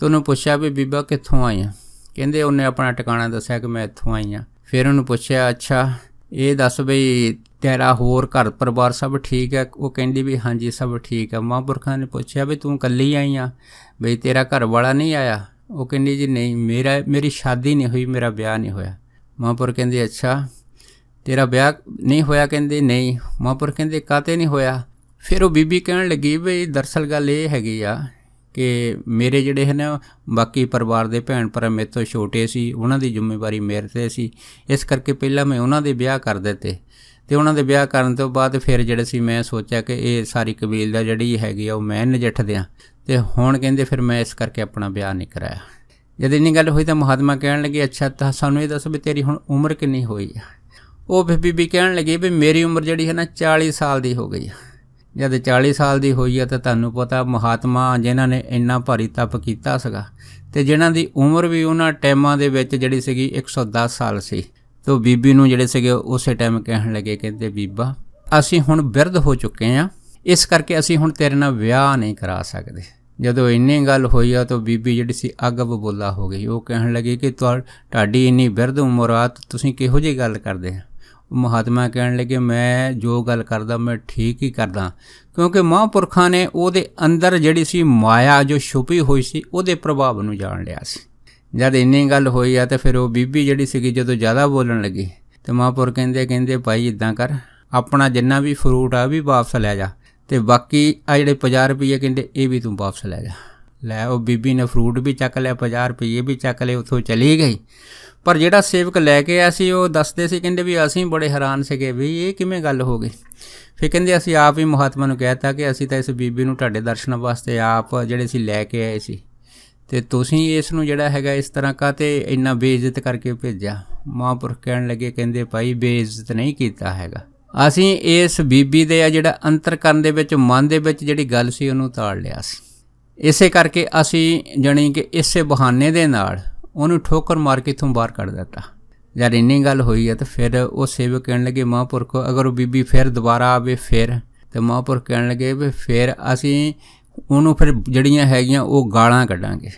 ਤੇ ਉਹਨੂੰ ਪੁੱਛਿਆ ਵੀ ਬੀਬਾ ਕਿੱਥੋਂ ਆਈ ਆ ਕਹਿੰਦੇ ਉਹਨੇ ਆਪਣਾ ਟਿਕਾਣਾ ਦੱਸਿਆ ਕਿ ਮੈਂ ਇੱਥੋਂ ਆਈ ਆ ਫਿਰ ਉਹਨੂੰ ਪੁੱਛਿਆ ਅੱਛਾ ਇਹ ਦੱਸ ਬਈ ਤੇਰਾ ਹੋਰ ਘਰ ਪਰਿਵਾਰ ਸਭ ਠੀਕ ਹੈ ਉਹ ਕਹਿੰਦੀ ਵੀ ਹਾਂਜੀ ਸਭ ਠੀਕ ਹੈ ਮਹਾਂਪੁਰਖਾਂ ਨੇ ਪੁੱਛਿਆ ਵੀ ਤੂੰ ਇਕੱਲੀ ਆਈ ਆ ਬਈ ਤੇਰਾ ਘਰ ਵਾਲਾ ਨਹੀਂ ਆਇਆ ਉਹ ਕਹਿੰਦੀ ਜੀ ਨਹੀਂ ਮੇਰਾ ਮੇਰੀ ਸ਼ਾਦੀ ਨਹੀਂ ਹੋਈ ਮੇਰਾ ਵਿਆਹ ਨਹੀਂ ਹੋਇਆ ਮਹਾਂਪੁਰ ਕਹਿੰਦੇ ਅੱਛਾ ਤੇਰਾ ਵਿਆਹ ਨਹੀਂ ਹੋਇਆ ਕਹਿੰਦੇ ਨਹੀਂ ਮਹਾਂਪੁਰ ਕਹਿੰਦੇ ਕਾਤੇ ਨਹੀਂ ਹੋਇਆ ਫਿਰ ਉਹ ਬੀਬੀ ਕਹਿਣ ਲੱਗੀ ਵੀ ਦਰਸਲ ਗੱਲ ਇਹ ਹੈਗੀ ਆ ਕਿ ਮੇਰੇ ਜਿਹੜੇ ਹਨ ਬਾਕੀ ਪਰਿਵਾਰ ਦੇ ਭੈਣ ਭਰਾ ਮੇਰੇ ਤੋਂ ਛੋਟੇ ਸੀ ਉਹਨਾਂ ਦੀ ਜ਼ਿੰਮੇਵਾਰੀ ਮੇਰੇ ਤੇ ਸੀ ਇਸ ਕਰਕੇ ਪਹਿਲਾਂ ਮੈਂ ਉਹਨਾਂ ਦੇ ਵਿਆਹ ਕਰ ਦਿੱਤੇ ਤੇ ਉਹਨਾਂ ਦੇ ਵਿਆਹ ਕਰਨ ਤੋਂ ਬਾਅਦ ਫਿਰ ਜਿਹੜੇ ਸੀ ਮੈਂ ਸੋਚਿਆ ਕਿ ਇਹ ਸਾਰੀ ਕਬੀਲ ਦਾ ਜਿਹੜੀ ਹੈਗੀ ਆ ਉਹ ਮੈਂ ਨਜਿੱਠ ਦਿਆਂ ਤੇ ਹੁਣ ਕਹਿੰਦੇ ਫਿਰ ਮੈਂ ਇਸ ਕਰਕੇ ਆਪਣਾ ਵਿਆਹ ਨਹੀਂ ਕਰਾਇਆ ਜਦ ਇੰਨੀ ਗੱਲ ਹੋਈ ਤਾਂ ਮਹਾਤਮਾ ਕਹਿਣ ਲੱਗੇ ਅੱਛਾ ਤਾਂ ਸਾਨੂੰ ਇਹ ਦੱਸ ਵੀ ਤੇਰੀ ਹੁਣ ਉਮਰ ਕਿੰਨੀ ਹੋਈ ਆ ਉਹ ਬੀਬੀ ਬੀਬੀ ਕਹਿਣ ਲੱਗੀ ਵੀ ਮੇਰੀ ਉਮਰ ਜਿਹੜੀ ਹੈ ਨਾ 40 ਸਾਲ ਦੀ ਹੋ ਗਈ ਆ ਜਦ 40 ਸਾਲ ਦੀ ਹੋਈ ਆ ਤਾਂ ਤੁਹਾਨੂੰ ਪਤਾ ਮਹਾਤਮਾ ਜਿਨ੍ਹਾਂ ਨੇ ਇੰਨਾ ਭਾਰੀ ਤਪ ਕੀਤਾ ਸੀਗਾ ਤੇ ਜਿਨ੍ਹਾਂ ਦੀ ਉਮਰ ਵੀ ਉਹਨਾਂ ਟਾਈਮਾਂ ਦੇ ਵਿੱਚ ਜਿਹੜੀ ਸੀਗੀ 110 ਸਾਲ ਸੀ ਤੋ ਬੀਬੀ ਨੂੰ ਜਿਹੜੇ ਸੀਗੇ ਉਸੇ ਟਾਈਮ ਕਹਿਣ ਲੱਗੇ ਕਹਿੰਦੇ ਬੀਬਾ ਅਸੀਂ ਹੁਣ ਬਿਰਧ ਹੋ ਚੁੱਕੇ ਆ ਇਸ ਕਰਕੇ ਅਸੀਂ ਹੁਣ ਤੇਰੇ ਨਾਲ ਵਿਆਹ ਨਹੀਂ ਕਰਾ ਸਕਦੇ ਜਦੋਂ ਇੰਨੀ ਗੱਲ ਹੋਈ ਆ ਤਾਂ ਬੀਬੀ ਜਿਹੜੀ ਸੀ ਅੱਗ ਬਬੋਲਾ ਹੋ ਗਈ ਉਹ ਕਹਿਣ ਲੱਗੀ ਕਿ ਤੁਹਾਡੀ ਇੰਨੀ ਬਿਰਧ ਉਮਰਾਤ ਤੁਸੀਂ ਕਿਹੋ ਜਿਹੀ ਗੱਲ ਕਰਦੇ ਆ ਮਹਾਤਮਾ ਕਹਿਣ ਲੱਗੇ ਮੈਂ ਜੋ ਗੱਲ ਕਰਦਾ ਮੈਂ ਠੀਕ ਹੀ ਕਰਦਾ ਕਿਉਂਕਿ ਮਹਾਂਪੁਰਖਾਂ ਨੇ ਉਹਦੇ ਅੰਦਰ ਜਿਹੜੀ ਸੀ ਮਾਇਆ ਜੋ ਛੁਪੀ ਹੋਈ ਸੀ ਉਹਦੇ ਪ੍ਰਭਾਵ ਨੂੰ ਜਾਣ ਲਿਆ ਸੀ ਜਦ ਇੰਨੀ ਗੱਲ ਹੋਈ ਆ ਤੇ ਫਿਰ ਉਹ ਬੀਬੀ ਜਿਹੜੀ ਸੀਗੀ ਜਦੋਂ ਜ਼ਿਆਦਾ ਬੋਲਣ ਲੱਗੀ ਤੇ ਮਹਾਂਪੁਰ ਕਹਿੰਦੇ ਕਹਿੰਦੇ ਭਾਈ ਇਦਾਂ ਕਰ ਆਪਣਾ ਜਿੰਨਾ ਵੀ ਫਰੂਟ ਆ ਵੀ ਵਾਪਸ ਲੈ ਜਾ ਤੇ ਬਾਕੀ ਆ ਜਿਹੜੇ 50 ਰੁਪਏ ਕਹਿੰਦੇ ਇਹ ਵੀ ਤੂੰ ਵਾਪਸ ਲੈ ਜਾ ਲੈ ਉਹ ਬੀਬੀ ਨੇ ਫਰੂਟ ਵੀ ਚੱਕ ਲਿਆ 50 ਰੁਪਏ ਵੀ ਚੱਕ ਲਏ ਉੱਥੋਂ ਚਲੀ ਗਈ ਪਰ ਜਿਹੜਾ ਸੇਵਕ ਲੈ ਕੇ ਆਇਆ ਸੀ ਉਹ ਦੱਸਦੇ ਸੀ ਕਹਿੰਦੇ ਵੀ ਅਸੀਂ ਬੜੇ ਹੈਰਾਨ ਸੀਗੇ ਵੀ ਇਹ ਕਿਵੇਂ ਗੱਲ ਹੋ ਗਈ ਫਿਰ ਕਹਿੰਦੇ ਅਸੀਂ ਆਪ ਹੀ ਮਹਾਤਮਾ ਨੂੰ ਕਹਿਤਾ ਕਿ ਅਸੀਂ ਤਾਂ ਇਸ ਬੀਬੀ ਨੂੰ ਤੁਹਾਡੇ ਦਰਸ਼ਨ ਵਾਸਤੇ ਆਪ ਜਿਹੜੇ ਸੀ ਲੈ ਕੇ ਆਏ ਸੀ ਤੇ ਤੁਸੀਂ ਇਸ ਨੂੰ ਜਿਹੜਾ ਹੈਗਾ ਇਸ ਤਰ੍ਹਾਂ ਕਾ ਤੇ ਇੰਨਾ ਬੇਇੱਜ਼ਤ ਕਰਕੇ ਭੇਜਿਆ ਮਹਾਂਪੁਰਖ ਕਹਿਣ ਲੱਗੇ ਕਹਿੰਦੇ ਭਾਈ ਬੇਇੱਜ਼ਤ ਨਹੀਂ ਕੀਤਾ ਹੈਗਾ ਅਸੀਂ ਇਸ ਬੀਬੀ ਦੇ ਆ ਜਿਹੜਾ ਅੰਤਰ ਕਰਨ ਦੇ ਵਿੱਚ ਮਨ ਦੇ ਵਿੱਚ ਜਿਹੜੀ ਗੱਲ ਸੀ ਉਹਨੂੰ ਤਾੜ ਲਿਆ ਸੀ ਇਸੇ ਕਰਕੇ ਅਸੀਂ ਜਣੀ ਕਿ ਇਸੇ ਬਹਾਨੇ ਦੇ ਨਾਲ ਉਹਨੂੰ ਠੋਕਰ ਮਾਰ ਕੇ ਇਥੋਂ ਬਾਹਰ ਕੱਢ ਦਿੱਤਾ ਜਦ ਇੰਨੀ ਗੱਲ ਹੋਈ ਹੈ ਤਾਂ ਫਿਰ ਉਹ ਸੇਵਕ ਕਹਿਣ ਲੱਗੇ ਮਹਾਂਪੁਰਖ ਅਗਰ ਉਹ ਬੀਬੀ ਫਿਰ ਦੁਬਾਰਾ ਆਵੇ ਫਿਰ ਤੇ ਮਹਾਂਪੁਰਖ ਕਹਿਣ ਲੱਗੇ ਵੀ ਫਿਰ ਅਸੀਂ ਉਹਨੂੰ ਫਿਰ ਜੜੀਆਂ ਹੈਗੀਆਂ ਉਹ ਗਾਲਾਂ ਕੱਢਾਂਗੇ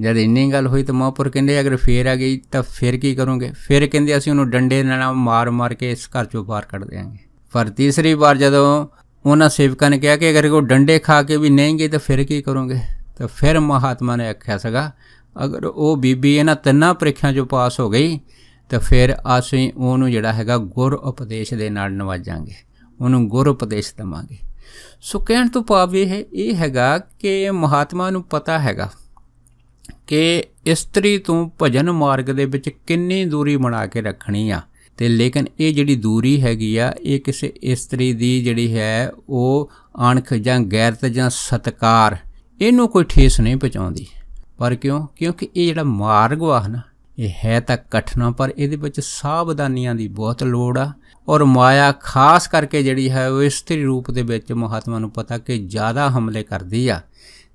ਜਦ ਇੰਨੀ ਗੱਲ ਹੋਈ ਤਾਂ ਮਹਾਂਪੁਰ ਕਹਿੰਦੇ ਅਗਰ ਫੇਰ ਆ ਗਈ ਤਾਂ ਫੇਰ ਕੀ ਕਰੋਗੇ ਫੇਰ ਕਹਿੰਦੇ ਅਸੀਂ ਉਹਨੂੰ ਡੰਡੇ ਨਾਲ ਮਾਰ-ਮਾਰ ਕੇ ਇਸ ਘਰ ਚੋਂ ਬਾਹਰ ਕੱਢ ਦੇਾਂਗੇ ਪਰ ਤੀਸਰੀ ਵਾਰ ਜਦੋਂ ਉਹਨਾਂ ਸੇਵਕਾਂ ਨੇ ਕਿਹਾ ਕਿ ਅਗਰ ਉਹ ਡੰਡੇ ਖਾ ਕੇ ਵੀ ਨਹੀਂ ਗਈ ਤਾਂ ਫਿਰ ਕੀ ਕਰੋਗੇ ਤਾਂ ਫਿਰ ਮਹਾਤਮਾ ਨੇ ਆਖਿਆ ਸਗਾ ਅਗਰ ਉਹ ਬੀਬੀ ਇਹਨਾਂ ਤਿੰਨਾਂ ਪ੍ਰੀਖਿਆ ਚੋਂ ਪਾਸ ਹੋ ਗਈ ਤਾਂ ਫਿਰ ਅਸੀਂ ਉਹਨੂੰ ਜਿਹੜਾ ਹੈਗਾ ਗੁਰ ਉਪਦੇਸ਼ ਦੇ ਨਾਲ ਨਵਾਜਾਂਗੇ ਉਹਨੂੰ ਗੁਰ ਉਪਦੇਸ਼ ਦਵਾਂਗੇ ਸੋ ਕਹਿਣ ਤੋਂ ਭਾਵ ਇਹ ਇਹ ਹੈਗਾ ਕਿ ਮਹਾਤਮਾ ਨੂੰ ਪਤਾ ਹੈਗਾ ਕਿ ਇਸਤਰੀ ਤੋਂ ਭਜਨ ਮਾਰਗ ਦੇ ਵਿੱਚ ਕਿੰਨੀ ਦੂਰੀ ਬਣਾ ਕੇ ਰੱਖਣੀ ਆ ਤੇ ਲੇਕਿਨ ਇਹ ਜਿਹੜੀ ਦੂਰੀ ਹੈਗੀ ਆ ਇਹ ਕਿਸੇ ਇਸਤਰੀ ਦੀ ਜਿਹੜੀ ਹੈ ਉਹ ਅਣਖ ਜਾਂ ਗੈਰਤ ਜਾਂ ਸਤਕਾਰ ਇਹਨੂੰ ਕੋਈ ਠੇਸ ਨਹੀਂ ਪਹੁੰਚਾਉਂਦੀ ਪਰ ਕਿਉਂ ਕਿਉਂਕਿ ਇਹ ਜਿਹੜਾ ਮਾਰਗ ਆ ਨਾ ਇਹ ਹੈ ਤਾਂ ਕਠਨਾ ਪਰ ਇਹਦੇ ਵਿੱਚ ਸਾਵਧਾਨੀਆਂ ਦੀ ਬਹੁਤ ਲੋੜ ਆ ਔਰ ਮਾਇਆ ਖਾਸ ਕਰਕੇ ਜਿਹੜੀ ਹੈ ਉਹ ਇਸਤਰੀ ਰੂਪ ਦੇ ਵਿੱਚ ਮਹਾਤਮਾ ਨੂੰ ਪਤਾ ਕਿ ਜ਼ਿਆਦਾ ਹਮਲੇ ਕਰਦੀ ਆ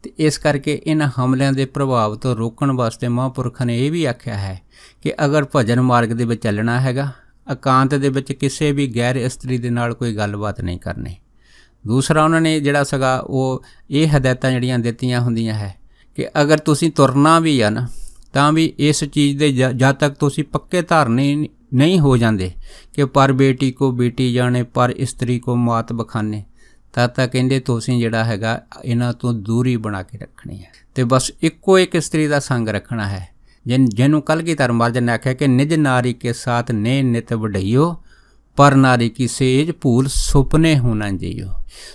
ਤੇ ਇਸ ਕਰਕੇ ਇਹਨਾਂ ਹਮਲਿਆਂ ਦੇ ਪ੍ਰਭਾਵ ਤੋਂ ਰੋਕਣ ਵਾਸਤੇ ਮਹਾਂਪੁਰਖਾਂ ਨੇ ਇਹ ਵੀ ਆਖਿਆ ਹੈ ਕਿ ਅਗਰ ਭਜਨ ਮਾਰਗ ਦੇ ਵਿੱਚ ਚੱਲਣਾ ਹੈਗਾ ਇਕਾਂਤ ਦੇ ਵਿੱਚ ਕਿਸੇ ਵੀ ਗੈਰ ਇਸਤਰੀ ਦੇ ਨਾਲ ਕੋਈ ਗੱਲਬਾਤ ਨਹੀਂ ਕਰਨੀ ਦੂਸਰਾ ਉਹਨਾਂ ਨੇ ਜਿਹੜਾ ਸਗਾ ਉਹ ਇਹ ਹਦਾਇਤਾਂ ਜਿਹੜੀਆਂ ਦਿੱਤੀਆਂ ਹੁੰਦੀਆਂ ਹੈ ਕਿ ਅਗਰ ਤੁਸੀਂ ਤੁਰਨਾ ਵੀ ਹੈ ਨਾ ਤਾਂ ਵੀ ਇਸ ਚੀਜ਼ ਦੇ ਜਦ ਤੱਕ ਤੁਸੀਂ ਪੱਕੇ ਧਾਰਨੇ ਨਹੀਂ ਹੋ ਜਾਂਦੇ ਕਿ ਪਰ ਬੇਟੀ ਕੋ ਬੇਟੀ ਜਾਣੇ ਪਰ ਇਸਤਰੀ ਕੋ ਮਾਤ ਬਖਾਨੇ ਤਾਂ ਤਾਂ ਕਹਿੰਦੇ ਤੁਸੀਂ ਜਿਹੜਾ ਹੈਗਾ ਇਹਨਾਂ ਤੋਂ ਦੂਰੀ ਬਣਾ ਕੇ ਰੱਖਣੀ ਹੈ ਤੇ ਬਸ ਇੱਕੋ ਇੱਕ ਇਸਤਰੀ ਦਾ ਸੰਗ ਰੱਖਣਾ ਹੈ ਜਿਨ ਜਿਹਨੂੰ ਕਲਗੀ ਧਰਮ ਮਾਰਜਨ ਨੇ ਆਖਿਆ ਕਿ ਨਿਜ ਨਾਰੀ ਕੇ ਸਾਥ ਨੇ ਨਿਤ ਵਡਈਓ ਪਰ ਨਾਰੀ ਕੀ ਸੇਜ ਭੂਲ ਸੁਪਨੇ ਹੋਣਾ ਜਿਓ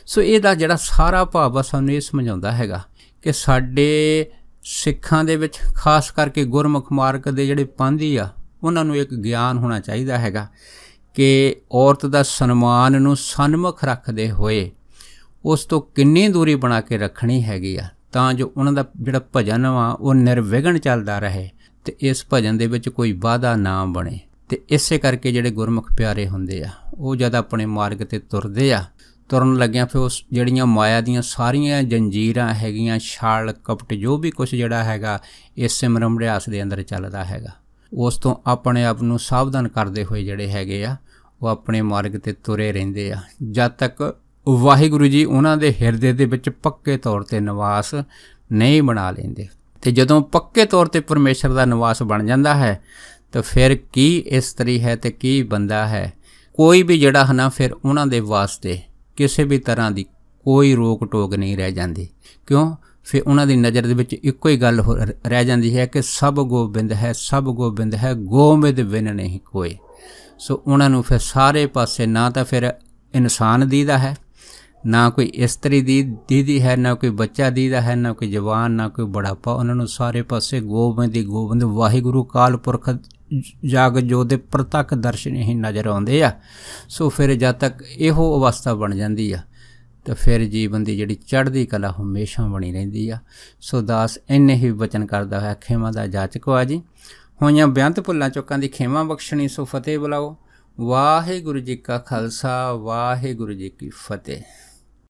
ਸੋ ਇਹਦਾ ਜਿਹੜਾ ਸਾਰਾ ਭਾਵ ਆ ਸਾਨੂੰ ਇਹ ਸਮਝਾਉਂਦਾ ਹੈਗਾ ਕਿ ਸਾਡੇ ਸਿੱਖਾਂ ਦੇ ਵਿੱਚ ਖਾਸ ਕਰਕੇ ਗੁਰਮੁਖ ਮਾਰਗ ਦੇ ਜਿਹੜੇ ਪੰਧੀ ਆ ਉਹਨਾਂ ਨੂੰ ਇੱਕ ਗਿਆਨ ਹੋਣਾ ਚਾਹੀਦਾ ਹੈਗਾ ਕਿ ਔਰਤ ਦਾ ਸਨਮਾਨ ਨੂੰ ਸਨਮੁਖ ਰੱਖਦੇ ਹੋਏ ਉਸ ਤੋਂ ਕਿੰਨੀ ਦੂਰੀ ਬਣਾ ਕੇ ਰੱਖਣੀ ਹੈਗੀ ਆ ਤਾਂ ਜੋ ਉਹਨਾਂ ਦਾ ਜਿਹੜਾ ਭਜਨ ਆ ਉਹ ਨਿਰਵਿਘਨ ਚੱਲਦਾ ਰਹੇ ਤੇ ਇਸ ਭਜਨ ਦੇ ਵਿੱਚ ਕੋਈ ਵਾਦਾ ਨਾ ਬਣੇ ਤੇ ਇਸੇ ਕਰਕੇ ਜਿਹੜੇ ਗੁਰਮੁਖ ਪਿਆਰੇ ਹੁੰਦੇ ਆ ਉਹ ਜਦ ਆਪਣੇ ਮਾਰਗ ਤੇ ਤੁਰਦੇ ਆ ਤੁਰਨ ਲੱਗਿਆਂ ਫਿਰ ਉਸ ਜਿਹੜੀਆਂ ਮਾਇਆ ਦੀਆਂ ਸਾਰੀਆਂ ਜੰਜੀਰਾਂ ਹੈਗੀਆਂ ਛਾਲ ਕਪਟ ਜੋ ਵੀ ਕੁਝ ਜਿਹੜਾ ਹੈਗਾ ਇਸ ਸਿਮਰਮ ਅਭਿਆਸ ਦੇ ਅੰਦਰ ਚੱਲਦਾ ਹੈਗਾ ਉਸ ਤੋਂ ਆਪਣੇ ਆਪ ਨੂੰ ਸਾਵਧਾਨ ਕਰਦੇ ਹੋਏ ਜਿਹੜੇ ਹੈਗੇ ਆ ਉਹ ਆਪਣੇ ਮਾਰਗ ਤੇ ਤੁਰੇ ਰਹਿੰਦੇ ਆ ਜਦ ਤੱਕ ਵਾਹਿਗੁਰੂ ਜੀ ਉਹਨਾਂ ਦੇ ਹਿਰਦੇ ਦੇ ਵਿੱਚ ਪੱਕੇ ਤੌਰ ਤੇ ਨਿਵਾਸ ਨਹੀਂ ਬਣਾ ਲੈਂਦੇ ਤੇ ਜਦੋਂ ਪੱਕੇ ਤੌਰ ਤੇ ਪਰਮੇਸ਼ਰ ਦਾ ਨਿਵਾਸ ਬਣ ਜਾਂਦਾ ਹੈ ਤਾਂ ਫਿਰ ਕੀ ਇਸਤਰੀ ਹੈ ਤੇ ਕੀ ਬੰਦਾ ਹੈ ਕੋਈ ਵੀ ਜਿਹੜਾ ਹਨਾ ਫਿਰ ਉਹਨਾਂ ਦੇ ਵਾਸਤੇ ਕਿਸੇ ਵੀ ਤਰ੍ਹਾਂ ਦੀ ਕੋਈ ਰੋਕ ਟੋਕ ਨਹੀਂ ਰਹਿ ਜਾਂਦੀ ਕਿਉਂ ਫਿਰ ਉਹਨਾਂ ਦੀ ਨਜ਼ਰ ਦੇ ਵਿੱਚ ਇੱਕੋ ਹੀ ਗੱਲ ਰਹਿ ਜਾਂਦੀ ਹੈ ਕਿ ਸਭ ਗੋਬਿੰਦ ਹੈ ਸਭ ਗੋਬਿੰਦ ਹੈ ਗੋਮਿੰਦ ਬਿਨ ਨਹੀਂ ਕੋਈ ਸੋ ਉਹਨਾਂ ਨੂੰ ਫਿਰ ਸਾਰੇ ਪਾਸੇ ਨਾ ਤਾਂ ਫਿਰ ਇਨਸਾਨ ਦੀਦਾ ਹੈ ਨਾ ਕੋਈ ਇਸਤਰੀ ਦੀ ਦੀਦੀ ਹੈ ਨਾ ਕੋਈ ਬੱਚਾ ਦੀਦਾ ਹੈ ਨਾ ਕੋਈ ਜਵਾਨ ਨਾ ਕੋਈ ਬੜਾਪਾ ਉਹਨਾਂ ਨੂੰ ਸਾਰੇ ਪਾਸੇ ਗੋਬਿੰਦ ਦੀ ਗੋਬਿੰਦ ਵਾਹਿਗੁਰੂ ਕਾਲ ਪੁਰਖ ਜਾਗ ਜੋ ਦੇ ਪ੍ਰਤੱਖ ਦਰਸ਼ਨ ਹੀ ਨਜ਼ਰ ਆਉਂਦੇ ਆ ਸੋ ਫਿਰ ਜਦ ਤੱਕ ਇਹੋ ਅਵਸਥਾ ਬਣ ਜਾਂਦੀ ਆ ਤਾਂ ਫਿਰ ਜੀਵਨ ਦੀ ਜਿਹੜੀ ਚੜ੍ਹਦੀ ਕਲਾ ਹਮੇਸ਼ਾ ਬਣੀ ਰਹਿੰਦੀ ਆ ਸੋ ਦਾਸ ਇੰਨੇ ਹੀ ਬਚਨ ਕਰਦਾ ਹੋਇਆ ਖੇਮਾ ਦਾ ਜਾਚਕ ਆ ਜੀ ਹੋਈਆਂ ਬਿਆੰਤ ਭੁੱਲਾਂ ਚੋਕਾਂ ਦੀ ਖੇਮਾ ਬਖਸ਼ਣੀ ਸੋ ਫਤਿਹ ਬੁਲਾਓ ਵਾਹਿਗੁਰੂ ਜੀ ਕਾ ਖਾਲਸਾ ਵਾਹਿਗੁਰੂ ਜੀ ਕੀ ਫਤਿਹ